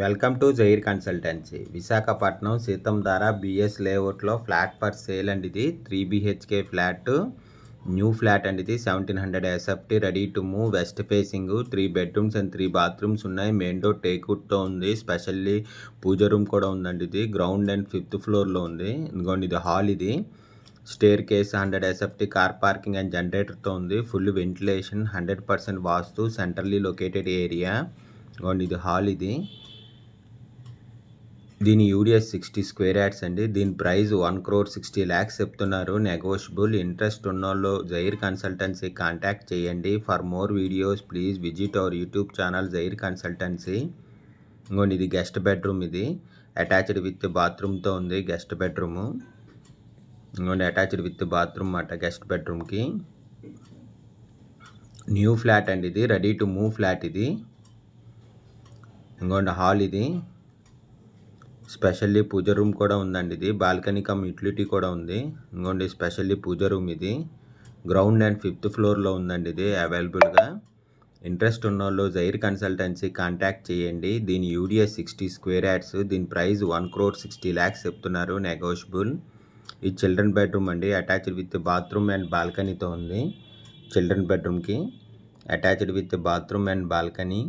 welcome to Jair consultancy Visakhapatnam Dhara BS లేఅవుట్లో flat for sale అండి ఇది three BHK flat new flat అండి ఇది seventeen hundred SFT ready to move west facing three bedrooms and three bathrooms ఉన్నాయి main door టేక్వుడ్తో ఉంది specially pooja room కూడా ఉందండి ఇది గ్రౌండ్ అండ్ ఫిఫ్త్ ఫ్లోర్లో ఉంది ఇదిగోండి ఇది హాల్ ఇది staircase hundred SFT car parking and జనరేటర్తో ఉంది full ventilation hundred percent vastu centrally located area ఇదిగోండి ఇది హాల్ ఇది దీని యూడిఎస్ సిక్స్టీ స్క్వేర్ యాడ్స్ అండి దీని price one crore sixty lakhs చెప్తున్నారు నెగోషియబుల్ ఇంట్రెస్ట్ ఉన్నోళ్ళు జైర్ కన్సల్టెన్సీ కాంటాక్ట్ చేయండి for more videos please visit our YouTube channel Jair consultancy ఇంకోండి ఇది గెస్ట్ బెడ్రూమ్ ఇది అటాచ్డ్ విత్ బాత్రూమ్తో ఉంది గెస్ట్ బెడ్రూము ఇంకోండి అటాచ్డ్ విత్ బాత్రూమ్ అట గెస్ట్ బెడ్రూమ్కి న్యూ ఫ్లాట్ అండి ఇది రెడీ టు మూవ్ ఫ్లాట్ ఇది ఇంకోండి హాల్ ఇది స్పెషల్లీ పూజ రూమ్ కూడా ఉందండి ఇది బాల్కనీ కమ్ యూటిలిటీ కూడా ఉంది ఇంకోండి స్పెషల్లీ పూజ రూమ్ ఇది గ్రౌండ్ అండ్ ఫిఫ్త్ ఫ్లోర్లో ఉందండి ఇది అవైలబుల్గా ఇంట్రెస్ట్ ఉన్న వాళ్ళు జైర్ కన్సల్టెన్సీ కాంటాక్ట్ చేయండి దీని యూడిఎస్ సిక్స్టీ స్క్వేర్ యాడ్స్ దీని price one crore sixty lakhs చెప్తున్నారు నెగోషియబుల్ ఈ చిల్డ్రన్ బెడ్రూమ్ అండి అటాచ్డ్ విత్ బాత్రూమ్ అండ్ బాల్కనీతో ఉంది చిల్డ్రన్ బెడ్రూమ్కి attached with bathroom and balcony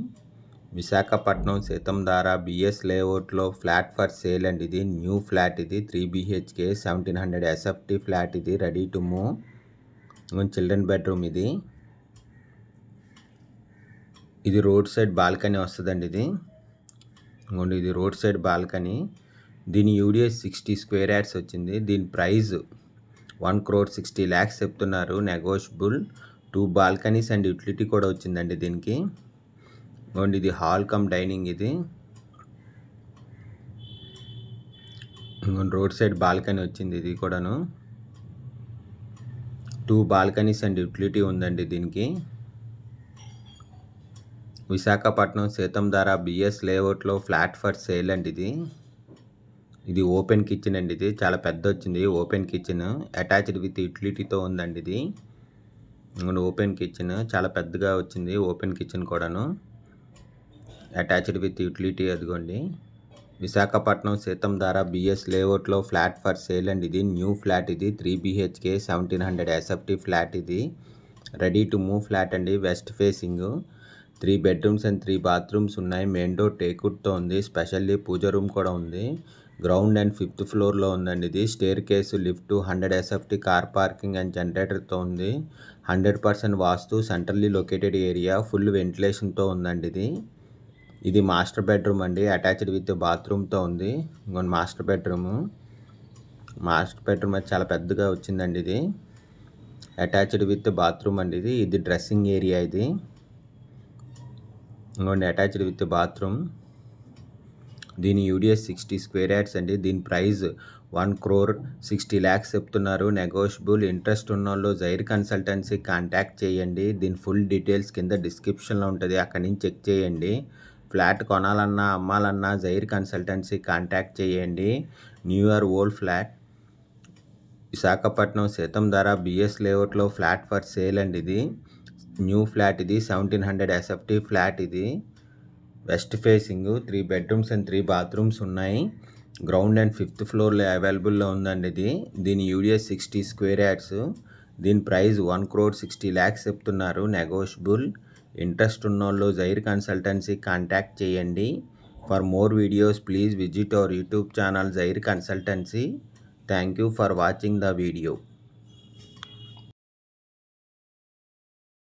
Visakhapatnam Seethammadhara BS లేఅవుట్లో ఫ్లాట్ ఫర్ సేల్ అండ్ ఇది న్యూ ఫ్లాట్ ఇది three BHK seventeen hundred SFT flat ఇది ready to move children bedroom ఇది ఇది రోడ్ సైడ్ బాల్కనీ వస్తుందండి ఇది ఇంకోండి ఇది రోడ్ సైడ్ బాల్కనీ దీని యూడిఎస్ సిక్స్టీ స్క్వేర్ యాడ్స్ వచ్చింది దీని price one crore sixty lakhs చెప్తున్నారు negotiable two balconies and utility కూడా వచ్చిందండి దీనికి అండ్ ఇది హాల్ కమ్ డైనింగ్ ఇది రోడ్ సైడ్ బాల్కనీ వచ్చింది ఇది కూడాను టూ బాల్కనీస్ అండ్ యూటిలిటీ ఉందండి దీనికి విశాఖపట్నం ధార బిఎస్ లేఅవుట్లో ఫ్లాట్ ఫర్ సేల్ అండి ఇది ఇది ఓపెన్ కిచెన్ అండి ఇది చాలా పెద్ద వచ్చింది ఓపెన్ కిచెన్ అటాచ్డ్ విత్ యూటిలిటీతో ఉందండి ఇది ఓపెన్ కిచెన్ చాలా పెద్దగా వచ్చింది ఓపెన్ కిచెన్ కూడాను అటాచ్డ్ విత్ యూటిలిటీ అదిగోండి విశాఖపట్నం సీతం ధార బిఎస్ లేఅవుట్లో ఫ్లాట్ ఫర్ సేల్ అండ్ ఇది న్యూ ఫ్లాట్ ఇది three BHK seventeen hundred SFT flat ఇది రెడీ టు మూవ్ ఫ్లాట్ అండి west facing three bedrooms and three bathrooms ఉన్నాయి మెయిన్ డోర్ టేకుడ్తో ఉంది స్పెషల్లీ పూజ రూమ్ కూడా ఉంది గ్రౌండ్ అండ్ ఫిఫ్త్ ఫ్లోర్లో ఉందండి ఇది staircase lift hundred SFT car parking and జనరేటర్తో ఉంది hundred percent vastu centrally located area full వెంటిలేషన్తో ఉందండి ఇది ఇది మాస్టర్ బెడ్రూమ్ అండి అటాచ్డ్ విత్ బాత్రూమ్తో ఉంది ఇంకొన్ని మాస్టర్ బెడ్రూము మాస్టర్ బెడ్రూమ్ అయితే చాలా పెద్దగా వచ్చిందండి ఇది అటాచ్డ్ విత్ బాత్రూమ్ అండి ఇది ఇది డ్రెస్సింగ్ ఏరియా ఇది ఇంకోటి అటాచ్డ్ విత్ బాత్రూమ్ దీని యూడిఎస్ సిక్స్టీ స్క్వేర్ యాడ్స్ అండి దీని price one crore sixty lakhs చెప్తున్నారు నెగోషియబుల్ ఇంట్రెస్ట్ ఉన్న వాళ్ళు జైర్ కన్సల్టెన్సీ కాంటాక్ట్ చేయండి దీని ఫుల్ డీటెయిల్స్ కింద డిస్క్రిప్షన్లో ఉంటుంది అక్కడి నుంచి చెక్ చేయండి ఫ్లాట్ కొనాలన్నా అమ్మాలన్నా జైర్ కన్సల్టెన్సీ కాంటాక్ట్ చేయండి new year old flat Visakhapatnam Seethammadhara BS లేఅవుట్లో ఫ్లాట్ ఫర్ సేల్ అండి ఇది న్యూ ఫ్లాట్ ఇది సెవెంటీన్ హండ్రెడ్ ఎస్ఎఫ్టీ ఫ్లాట్ ఇది west facing three bedrooms and three bathrooms ఉన్నాయి గ్రౌండ్ అండ్ ఫిఫ్త్ ఫ్లోర్లో అవైలబుల్లో ఉందండి ఇది దీని యూడిఎస్ సిక్స్టీ స్క్వేర్ యాడ్స్ దీని price one crore sixty lakhs చెప్తున్నారు నెగోషియబుల్ ఇంట్రెస్ట్ ఉన్నోళ్ళు జైర్ కన్సల్టెన్సీ కాంటాక్ట్ చేయండి for more videos please visit our YouTube channel Jair consultancy thank you for watching the video